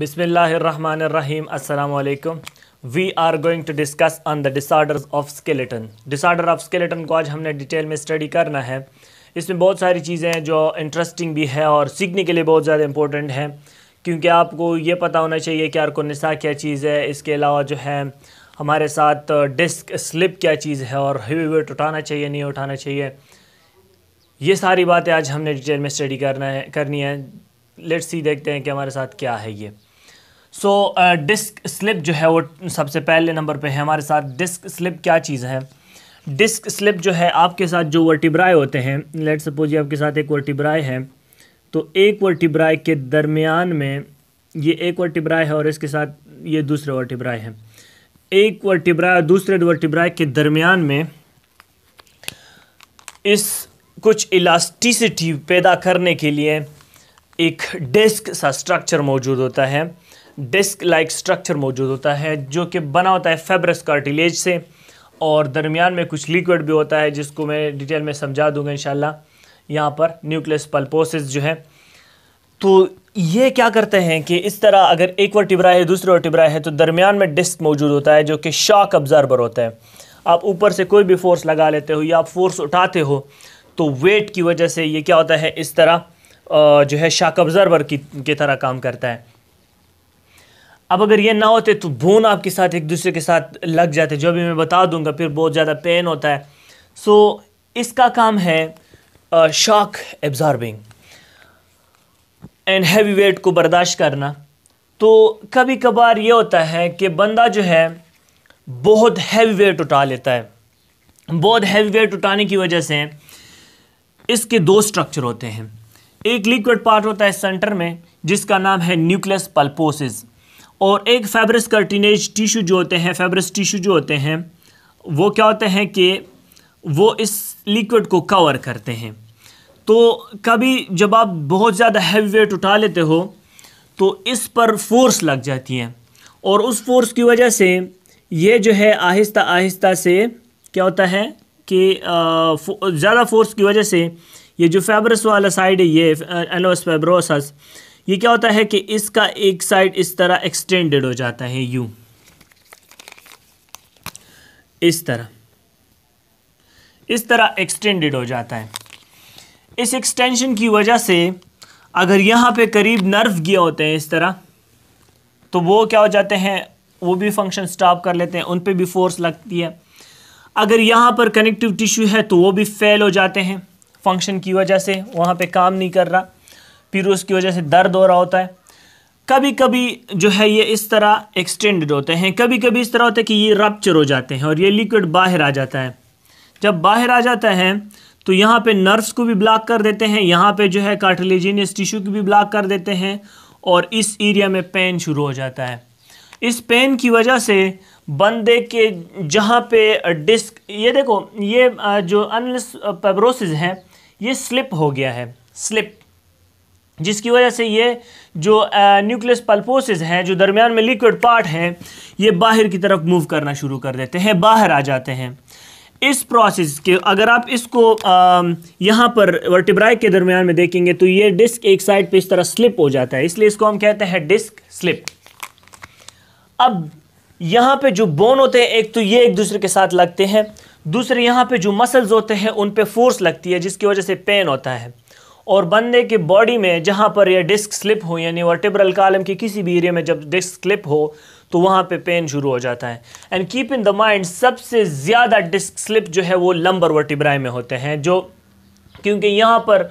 Bismillahirrahmanirrahim. Assalamu we are going to discuss discuss the the disorders of skeleton Disorder of को आज हमने detail में study करना है इसमें बहुत सारी चीज़ें हैं जो इंटरेस्टिंग भी है और सीखने के लिए बहुत ज़्यादा इंपॉर्टेंट है क्योंकि आपको ये पता होना चाहिए कि आर्कोनिसा क्या चीज़ है इसके अलावा जो है हमारे साथ डिस्क uh, स्लिप क्या चीज़ है और हेवी वेट उठाना चाहिए नहीं उठाना चाहिए ये सारी बातें आज हमने डिटेल में स्टडी करना है करनी है लेट्स सी देखते हैं कि हमारे साथ क्या है ये सो डिस्क स्लिप जो है वो सबसे पहले नंबर पे है हमारे साथ डिस्क स्लिप क्या चीज़ है डिस्क स्लिप जो है आपके साथ जो वर्टिब्राई होते हैं लेट सपोज ये आपके साथ एक वर्टिब्राई है तो एक वर्टिब्राई के दरमियान में ये एक वर्टिब्राई है और इसके साथ ये दूसरे वर्टिब्राई है एक वर्टिब्राए और दूसरे वर्टिब्राए के दरमियान में इस कुछ इलास्टिसिटी पैदा करने के लिए एक डिस्क सा स्ट्रक्चर मौजूद होता है डिस्क लाइक स्ट्रक्चर मौजूद होता है जो कि बना होता है फेब्रस कार्टिलेज से और दरमियान में कुछ लिक्विड भी होता है जिसको मैं डिटेल में समझा दूंगा इन यहाँ पर न्यूक्लियस पल्पोसिस जो है तो ये क्या करते हैं कि इस तरह अगर एक वर्टिब्रा है दूसरे वर्टिब्रा है तो दरमियान में डिस्क मौजूद होता है जो कि शॉक ऑब्जर्बर होता है आप ऊपर से कोई भी फोर्स लगा लेते हो या आप फोर्स उठाते हो तो वेट की वजह से ये क्या होता है इस तरह जो है शॉक ऑब्जर्वर की, की तरह काम करता है अब अगर ये ना होते तो बोन आपके साथ एक दूसरे के साथ लग जाते जो भी मैं बता दूंगा फिर बहुत ज़्यादा पेन होता है सो so, इसका काम है shock absorbing and heavy weight को बर्दाश्त करना तो कभी कभार ये होता है कि बंदा जो है बहुत हैवी वेट उठा लेता है बहुत हैवी वेट उठाने की वजह से इसके दो स्ट्रक्चर होते हैं एक लिक्विड पार्ट होता है सेंटर में जिसका नाम है न्यूक्लियस पल्पोसिस और एक फेबरस कर्टिनेज टिशू जो होते हैं फेबरस टिशू जो होते हैं वो क्या होते हैं कि वो इस लिक्विड को कवर करते हैं तो कभी जब आप बहुत ज़्यादा हैवी वेट उठा लेते हो तो इस पर फोर्स लग जाती है और उस फोर्स की वजह से ये जो है आहिस्ता आहिस्ता से क्या होता है कि ज़्यादा फोर्स की वजह से ये जो फेबरस वाला साइड है ये एलोस फेबरोसस ये क्या होता है कि इसका एक साइड इस तरह एक्सटेंडेड हो जाता है यू इस तरह इस तरह एक्सटेंडेड हो जाता है इस एक्सटेंशन की वजह से अगर यहां पे करीब नर्व गया होते हैं इस तरह तो वो क्या हो जाते हैं वो भी फंक्शन स्टॉप कर लेते हैं उन पर भी फोर्स लगती है अगर यहां पर कनेक्टिव टिश्यू है तो वो भी फेल हो जाते हैं फंक्शन की वजह से वहां पे काम नहीं कर रहा फिर उसकी वजह से दर्द हो रहा होता है कभी कभी जो है ये इस तरह एक्सटेंडेड होते हैं कभी कभी इस तरह होता है कि ये रपच्चर हो जाते हैं और ये लिक्विड बाहर आ जाता है जब बाहर आ जाता है तो यहाँ पे नर्व्स को भी ब्लॉक कर देते हैं यहाँ पे जो है कार्टिलेजिनियस टिश्यू को भी ब्लॉक कर देते हैं और इस एरिया में पेन शुरू हो जाता है इस पेन की वजह से बंदे के जहाँ पे डिस्क ये देखो ये जो अनलिस पेब्रोसिस है ये स्लिप हो गया है स्लिप जिसकी वजह से ये जो न्यूक्लियस पल्पोसिस हैं जो दरमियान में लिक्विड पार्ट हैं ये बाहर की तरफ मूव करना शुरू कर देते हैं बाहर आ जाते हैं इस प्रोसेस के अगर आप इसको यहाँ पर वर्टिब्राई के दरमियान में देखेंगे तो ये डिस्क एक साइड पे इस तरह स्लिप हो जाता है इसलिए इसको हम कहते हैं डिस्क स्लिप अब यहाँ पे जो बोन होते हैं एक तो ये एक दूसरे के साथ लगते हैं दूसरे यहाँ पे जो मसल्स होते हैं उन पे फोर्स लगती है जिसकी वजह से पेन होता है और बंदे के बॉडी में जहाँ पर यह डिस्क स्लिप हो यानी वर्टेब्रल कालम के किसी भी एरिया में जब डिस्क स्लिप हो तो वहाँ पे पेन शुरू हो जाता है and keep in the mind सबसे ज़्यादा डिस्क स्लिप जो है वो लंबर वर्टिब्राई में होते हैं जो क्योंकि यहाँ पर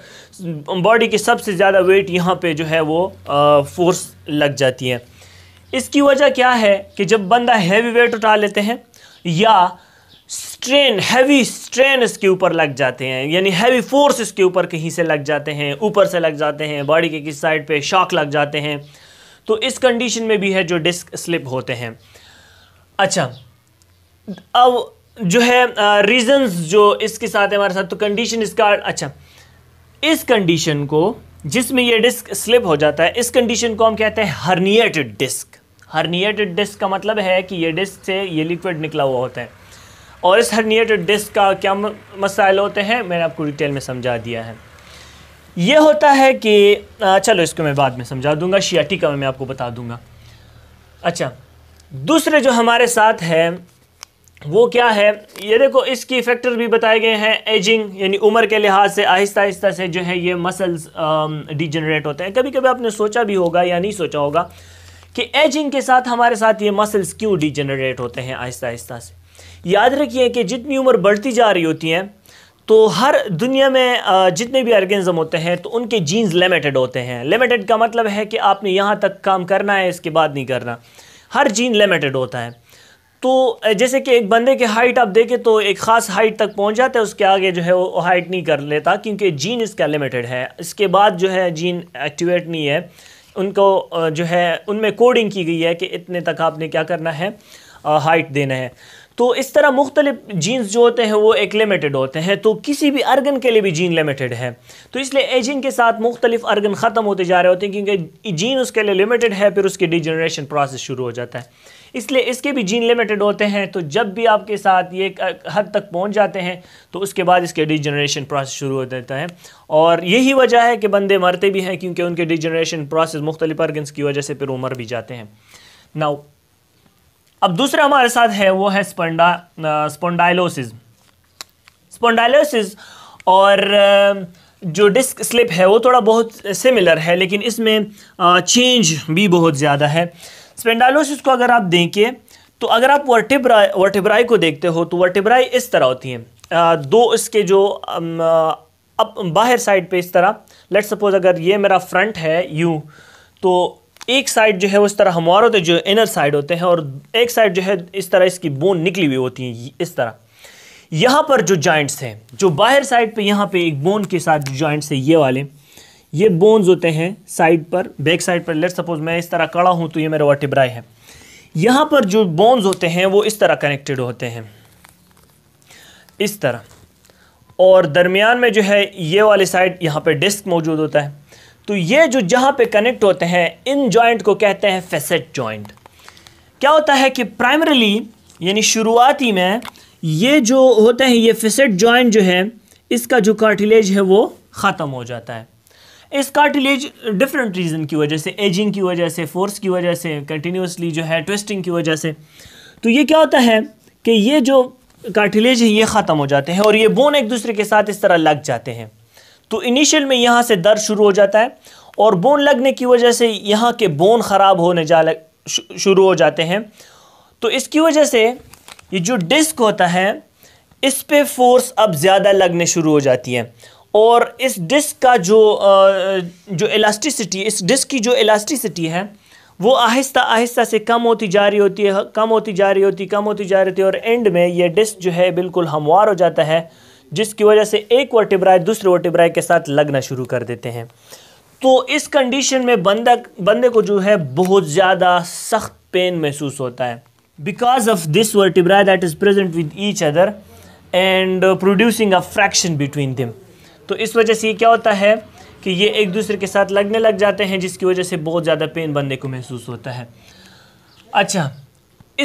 बॉडी की सबसे ज़्यादा वेट यहाँ पे जो है वो फोर्स लग जाती है इसकी वजह क्या है कि जब बंदा हैवी वेट उठा लेते हैं या स्ट्रेन हैवी स्ट्रेन इसके ऊपर लग जाते हैं यानी हैवी फोर्स इसके ऊपर कहीं से लग जाते हैं ऊपर से लग जाते हैं बॉडी के किस साइड पे शॉक लग जाते हैं तो इस कंडीशन में भी है जो डिस्क स्लिप होते हैं अच्छा अब जो है रीजंस जो इसके साथ हमारे साथ तो कंडीशन इसका अच्छा इस कंडीशन को जिसमें यह डिस्क स्लिप हो जाता है इस कंडीशन को हम कहते हैं हर्निएटेड डिस्क हर्निएटेड डिस्क का मतलब है कि ये डिस्क से ये लिक्विड निकला हुआ होता है और इस हर्निएटेड डिस्क का क्या मसाइल होते हैं मैंने आपको डिटेल में समझा दिया है ये होता है कि चलो इसको मैं बाद में समझा दूंगा शियाटी में मैं आपको बता दूंगा अच्छा दूसरे जो हमारे साथ है वो क्या है ये देखो इसकी फैक्टर भी बताए गए हैं एजिंग यानी उम्र के लिहाज से आहिस्ता आहिस्ता से जो है ये मसल्स डिजनरेट होते हैं कभी कभी आपने सोचा भी होगा या नहीं सोचा होगा कि एजिंग के साथ हमारे साथ ये मसल्स क्यों डिजनरेट होते हैं आहिस्ता आहिस्ता से याद रखिए कि जितनी उम्र बढ़ती जा रही होती है तो हर दुनिया में जितने भी ऑर्गेनिज्म होते हैं तो उनके जीन्स लिमिटेड होते हैं लिमिटेड का मतलब है कि आपने यहाँ तक काम करना है इसके बाद नहीं करना हर जीन लिमिटेड होता है तो जैसे कि एक बंदे की हाइट आप देखें तो एक ख़ास हाइट तक पहुंच जाता है उसके आगे जो है वो हाइट नहीं कर लेता क्योंकि जीन इसका लिमिटेड है इसके बाद जो है जीन एक्टिवेट नहीं है उनको जो है उनमें कोडिंग की गई है कि इतने तक आपने क्या करना है हाइट देना है तो इस तरह मुख्तलिफ जीन्स जो होते हैं वो एक लिमिटेड होते हैं तो किसी भी अर्गन के लिए भी जीन लिमिटेड है तो इसलिए एजिंग के साथ मुख्तलिफ अर्गन ख़त्म होते जा रहे होते हैं क्योंकि जीन उसके लिए लिमिटेड है फिर उसकी डिजनरेशन प्रोसेस शुरू हो जाता है इसलिए इसके भी जीन लिमिटेड होते हैं तो जब भी आपके साथ ये हद तक पहुंच जाते हैं तो उसके बाद इसके डिजनरेशन प्रोसेस शुरू हो जाता है और यही वजह है कि बंदे मरते भी हैं क्योंकि उनके डिजनरेशन प्रोसेस मुख्तलिफ अर्गन की वजह से फिर वो मर भी जाते हैं नाउ अब दूसरा हमारे साथ है वो है स्पंडा स्पोंडाइलोसिस स्पोंडाइलोसिस और जो डिस्क स्लिप है वो थोड़ा बहुत सिमिलर है लेकिन इसमें चेंज भी बहुत ज़्यादा है स्पेंडालोसिस को अगर आप देखें तो अगर आप वर्टिब्राई वर्टिब्राई को देखते हो तो वर्टिब्राई इस तरह होती हैं दो इसके जो अब बाहर साइड पे इस तरह लेट्स सपोज अगर ये मेरा फ्रंट है यू तो एक साइड जो है उस तरह हमवार होते जो इनर साइड होते हैं और एक साइड जो है इस तरह इसकी बोन निकली हुई होती है इस तरह यहाँ पर जो जॉइंट्स हैं जो बाहर साइड पे यहाँ पे एक बोन के साथ जो जॉइंट्स है ये वाले ये बोन्स होते हैं साइड पर बैक साइड पर लेट सपोज मैं इस तरह कड़ा हूँ तो ये मेरा वर्टिब्राई है यहाँ पर जो बोन्स होते हैं वो इस तरह कनेक्टेड होते हैं इस तरह और दरमियान में जो है ये वाले साइड यहाँ पर डिस्क मौजूद होता है तो ये जो जहाँ पे कनेक्ट होते हैं इन जॉइंट को कहते हैं फेसेट जॉइंट क्या होता है कि प्राइमरली यानी शुरुआती में ये जो होते हैं ये फेसेट जॉइंट जो है इसका जो कार्टिलेज है वो ख़त्म हो जाता है इस कार्टिलेज डिफरेंट रीज़न की वजह से एजिंग की वजह से फोर्स की वजह से कंटिन्यूसली जो है ट्विस्टिंग की वजह से तो ये क्या होता है कि ये जो कार्टिलेज है ये ख़त्म हो जाते हैं और ये बोन एक दूसरे के साथ इस तरह लग जाते हैं तो इनिशियल में यहाँ से दर्द शुरू हो जाता है और बोन लगने की वजह से यहाँ के बोन ख़राब होने जा शुरू हो जाते हैं तो इसकी वजह से ये जो डिस्क होता है इस पे फोर्स अब ज़्यादा लगने शुरू हो जाती है और इस डिस्क का जो जो इलास्टिसिटी इस डिस्क की जो इलास्टिसिटी है वो आहिस्ता आहिस्ता से कम होती जा रही होती है कम होती जा रही होती कम होती जा रही होती है और एंड में ये डिस्क जो है बिल्कुल हमवार हो जाता है जिसकी वजह से एक वर्टिब्राए दूसरे वर्टिब्राए के साथ लगना शुरू कर देते हैं तो इस कंडीशन में बंदक बंदे को जो है बहुत ज़्यादा सख्त पेन महसूस होता है because of this vertebrae that is present with each other and producing a fraction between them तो इस वजह से ये क्या होता है कि ये एक दूसरे के साथ लगने लग जाते हैं जिसकी वजह से बहुत ज़्यादा पेन बंदे को महसूस होता है अच्छा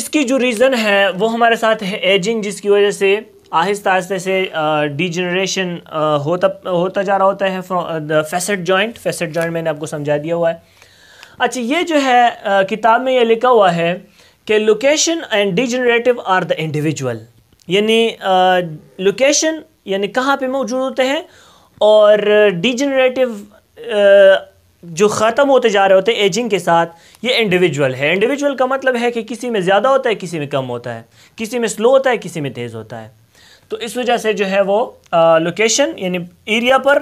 इसकी जो रीज़न है वो हमारे साथ है एजिंग जिसकी वजह से आहिस्ता आहिस्ते से जनरेशन होता होता जा रहा होता है the facet joint facet joint मैंने आपको समझा दिया हुआ है अच्छा ये जो है किताब में ये लिखा हुआ है कि location and degenerative are the individual यानी लोकेशन यानी कहाँ पे मौजूद होते हैं और डिजनरेटिव जो ख़त्म होते जा रहे होते हैं एजिंग के साथ ये इंडिविजुअल है इंडिविजुअल का मतलब है कि किसी में ज़्यादा होता है किसी में कम होता है किसी में स्लो होता है किसी में तेज़ होता है तो इस वजह से जो है वो लोकेशन यानी एरिया पर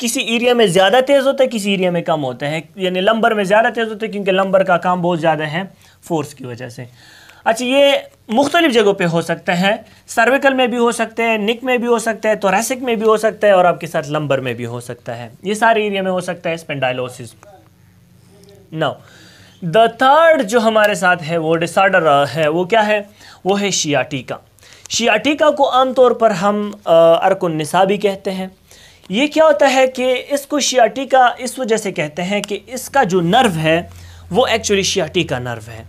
किसी एरिया में ज़्यादा तेज़ होता है किसी एरिया में कम होता है यानी लंबर में ज़्यादा तेज़ होता है क्योंकि लंबर का काम बहुत ज़्यादा है फोर्स की वजह से अच्छा ये मुख्तलिफ जगहों पे हो सकते हैं सर्विकल में भी हो सकते हैं निक में भी हो सकता है थोरेसिक में भी हो सकता है और आपके साथ लंबर में भी हो सकता है ये सारे एरिया में हो सकता है स्पेंडाइलोसिस नाउ द थर्ड जो हमारे साथ है वो डिसऑर्डर है वो क्या है वो है शिया टीका शियाटिका को आमतौर पर हम अरकुलनसा भी कहते हैं ये क्या होता है कि इसको शियाटिका इस वजह से कहते हैं कि इसका जो नर्व है वो एक्चुअली शियाटिका नर्व है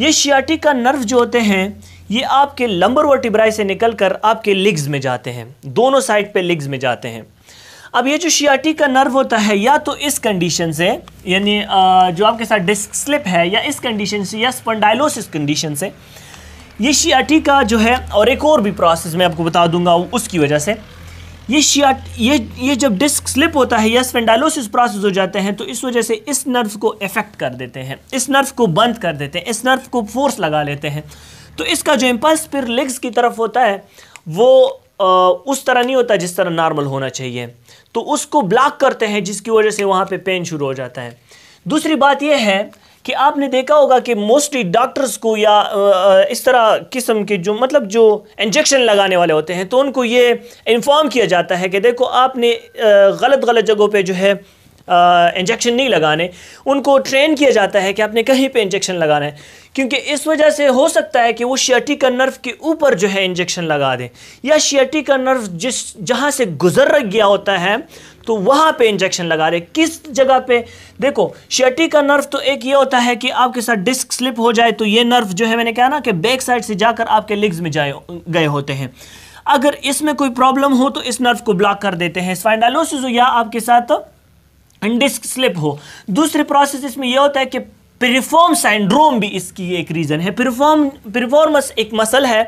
ये शियाटिका नर्व जो होते हैं ये आपके लंबर वर्टिब्राई से निकलकर आपके लिग्स में जाते हैं दोनों साइड पे लिग्स में जाते हैं अब ये जो शियाटी का नर्व होता है या तो इस कंडीशन से यानी जो आपके साथ डिस्क स्लिप है या इस कंडीशन से या स्पंडाइलोसिस कंडीशन से ये शियाटी का जो है और एक और भी प्रोसेस मैं आपको बता दूंगा उसकी वजह से ये शियाट ये ये जब डिस्क स्लिप होता है या स्पेंडालोसिस प्रोसेस हो जाते हैं तो इस वजह से इस नर्व को इफेक्ट कर देते हैं इस नर्व को बंद कर देते हैं इस नर्व को फोर्स लगा लेते हैं तो इसका जो इम्पल्स फिर लेग्स की तरफ होता है वो आ, उस तरह नहीं होता जिस तरह नॉर्मल होना चाहिए तो उसको ब्लॉक करते हैं जिसकी वजह से वहाँ पे पेन शुरू हो जाता है दूसरी बात यह है कि आपने देखा होगा कि मोस्टली डॉक्टर्स को या इस तरह किस्म के जो मतलब जो इंजेक्शन लगाने वाले होते हैं तो उनको ये इन्फॉर्म किया जाता है कि देखो आपने गलत गलत जगहों पे जो है इंजेक्शन नहीं लगाने उनको ट्रेन किया जाता है कि आपने कहीं पे इंजेक्शन लगाना है क्योंकि इस वजह से हो सकता है कि वो शियटिका नर्व के ऊपर जो है इंजेक्शन लगा दें या शियटिका नर्व जिस जहाँ से गुजर गया होता है तो वहां पे इंजेक्शन लगा रहे किस जगह पे देखो शर्टी का नर्व तो एक ये होता है कि आपके साथ डिस्क स्लिप हो जाए तो ये नर्व जो है मैंने कहा ना कि बैक साइड से जाकर आपके लेग्स में जाए गए होते हैं अगर इसमें कोई प्रॉब्लम हो तो इस नर्व को ब्लॉक कर देते हैं स्पाइंडालोसिस या आपके साथ डिस्क स्लिप हो दूसरी प्रोसेस इसमें यह होता है कि पिरिफॉर्म सैंड्रोम भी इसकी एक रीज़न है पिरिफॉर्म पिरिफॉर्मस एक मसल है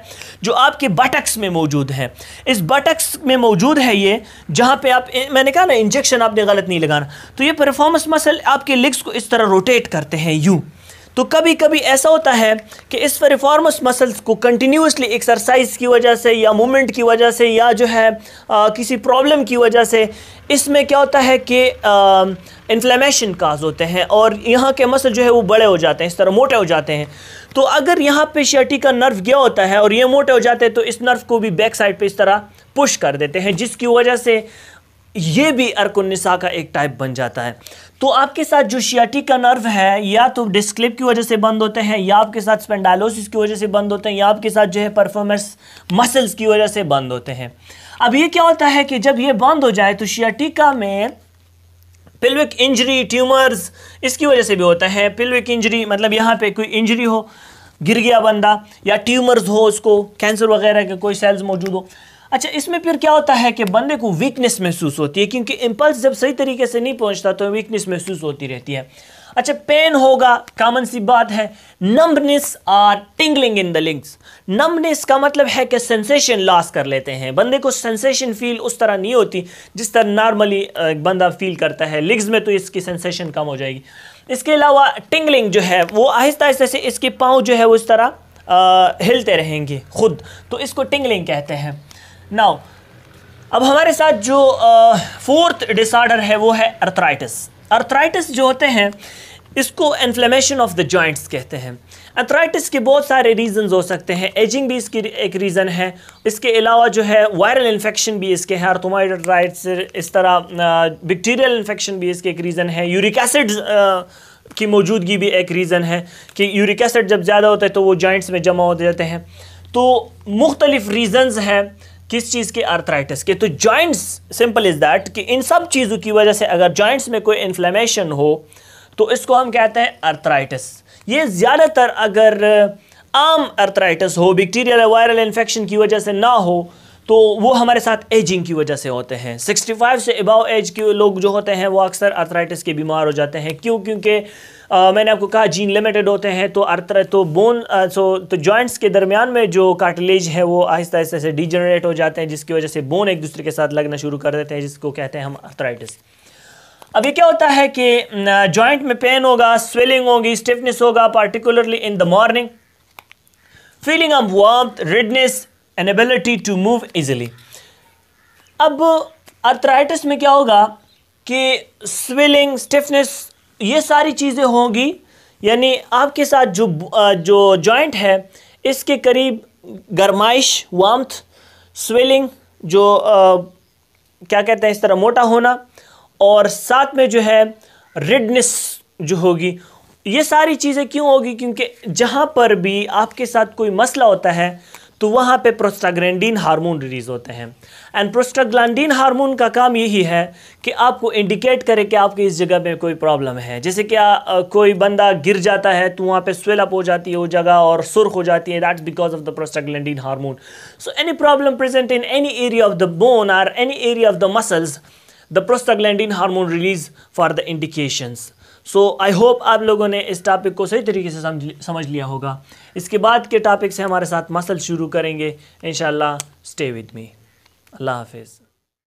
जो आपके बटक्स में मौजूद है इस बटक्स में मौजूद है ये जहाँ पे आप मैंने कहा ना इंजेक्शन आपने गलत नहीं लगाना तो ये पिरिफॉर्मस मसल आपके लिग्स को इस तरह रोटेट करते हैं यूँ तो कभी कभी ऐसा होता है कि इस रिफॉर्मस मसल्स को कंटिन्यूसली एक्सरसाइज की वजह से या मूवमेंट की वजह से या जो है आ, किसी प्रॉब्लम की वजह से इसमें क्या होता है कि इन्फ्लेमेशन काज होते हैं और यहाँ के मसल जो है वो बड़े हो जाते हैं इस तरह मोटे हो जाते हैं तो अगर यहाँ पे शर्टी का नर्व गया होता है और ये मोटे हो जाते हैं तो इस नर्व को भी बैक साइड पर इस तरह पुश कर देते हैं जिसकी वजह से ये भी अर्कनिसा का एक टाइप बन जाता है तो आपके साथ जो शियाटी का नर्व है या तो डिस्क्लिप की वजह से बंद होते हैं या आपके साथ स्पेंडालोसिस की वजह से बंद होते हैं या आपके साथ जो है परफॉर्मेंस मसल्स की वजह से बंद होते हैं अब ये क्या होता है कि जब ये बंद हो जाए तो शियाटिका में पिल्विक इंजरी ट्यूमर्स इसकी वजह से भी होता है पिल्विक इंजरी मतलब यहाँ पे कोई इंजरी हो गिर गया बंदा या ट्यूमर्स हो उसको कैंसर वगैरह के कोई सेल्स मौजूद हो अच्छा इसमें फिर क्या होता है कि बंदे को वीकनेस महसूस होती है क्योंकि इम्पल्स जब सही तरीके से नहीं पहुंचता तो वीकनेस महसूस होती रहती है अच्छा पेन होगा कॉमन सी बात है numbness or tingling in the limbs numbness का मतलब है कि सेंसेशन लॉस कर लेते हैं बंदे को सेंसेशन फील उस तरह नहीं होती जिस तरह नॉर्मली बंदा फील करता है लिग्स में तो इसकी सेंसेशन कम हो जाएगी इसके अलावा टिंगलिंग जो है वो आहिस्ता आहिस्ता से इसके पाँव जो है वो इस तरह आ, हिलते रहेंगे खुद तो इसको टिंगलिंग कहते हैं नाउ अब हमारे साथ जो फोर्थ डिसऑर्डर है वो है अर्थराइटिस अर्थराइटिस जो होते हैं इसको इन्फ्लेमेशन ऑफ द जॉइंट्स कहते हैं अथराइटिस के बहुत सारे रीजंस हो सकते हैं एजिंग भी इसकी एक रीज़न है इसके अलावा जो है वायरल इन्फेक्शन भी इसके हैं अर्थोमाइड्राइट्स इस तरह बैक्टीरियल इन्फेक्शन भी इसके एक रीज़न है यूरिक एसिड की मौजूदगी भी एक रीज़न है कि यूरिक एसिड जब ज़्यादा होता है तो वो जॉइंट्स में जमा हो जाते हैं तो मुख्तलिफ़ रीज़न्स हैं किस चीज़ के आर्थराइटिस के तो जॉइंट्स सिंपल इज़ दैट कि इन सब चीज़ों की वजह से अगर जॉइंट्स में कोई इन्फ्लेमेशन हो तो इसको हम कहते हैं आर्थराइटिस ये ज़्यादातर अगर आम अर्थराइटिस हो बैक्टीरियल वायरल इन्फेक्शन की वजह से ना हो तो वो हमारे साथ एजिंग की वजह से होते हैं 65 से अबाव एज के लोग जो होते हैं वो अक्सर अर्थराइटिस के बीमार हो जाते हैं क्यों क्योंकि मैंने आपको कहा जीन लिमिटेड होते हैं तो अर्थर तो बोन सो तो जॉइंट्स के दरमियान में जो कार्टिलेज है वो आहिस्ता आहिस्ता से डिजनरेट हो जाते हैं जिसकी वजह से बोन एक दूसरे के साथ लगना शुरू कर देते हैं जिसको कहते हैं हम अर्थराइटिस अब ये क्या होता है कि जॉइंट में पेन होगा स्वेलिंग होगी स्टिफनेस होगा particularly in the morning feeling of warm redness inability to move easily अब अर्थराइटिस में क्या होगा कि स्विलिंग स्टिफनेस ये सारी चीज़ें होंगी यानी आपके साथ जो जो जॉइंट है इसके करीब गरमाइश वाम्थ स्वेलिंग जो आ, क्या कहते हैं इस तरह मोटा होना और साथ में जो है रिडनेस जो होगी ये सारी चीज़ें क्यों होगी क्योंकि जहाँ पर भी आपके साथ कोई मसला होता है तो वहाँ पे प्रोस्टाग्रेंडीन हार्मोन रिलीज होते हैं एंड प्रोस्टाग्लैंडीन हार्मोन का काम यही है कि आपको इंडिकेट करे कि आपके इस जगह में कोई प्रॉब्लम है जैसे कि कोई बंदा गिर जाता है तो वहाँ पे स्वेलअप हो जाती है वो जगह और सुर्ख हो जाती है that's because of the prostaglandin hormone so any problem present in any area of the bone or any area of the muscles the prostaglandin hormone release for the indications so I hope आप लोगों ने इस topic को सही तरीके से समझ समझ लिया होगा इसके बाद के टॉपिक से हमारे साथ मसल शुरू करेंगे इन स्टे विद मी अल्लाह हाफिज़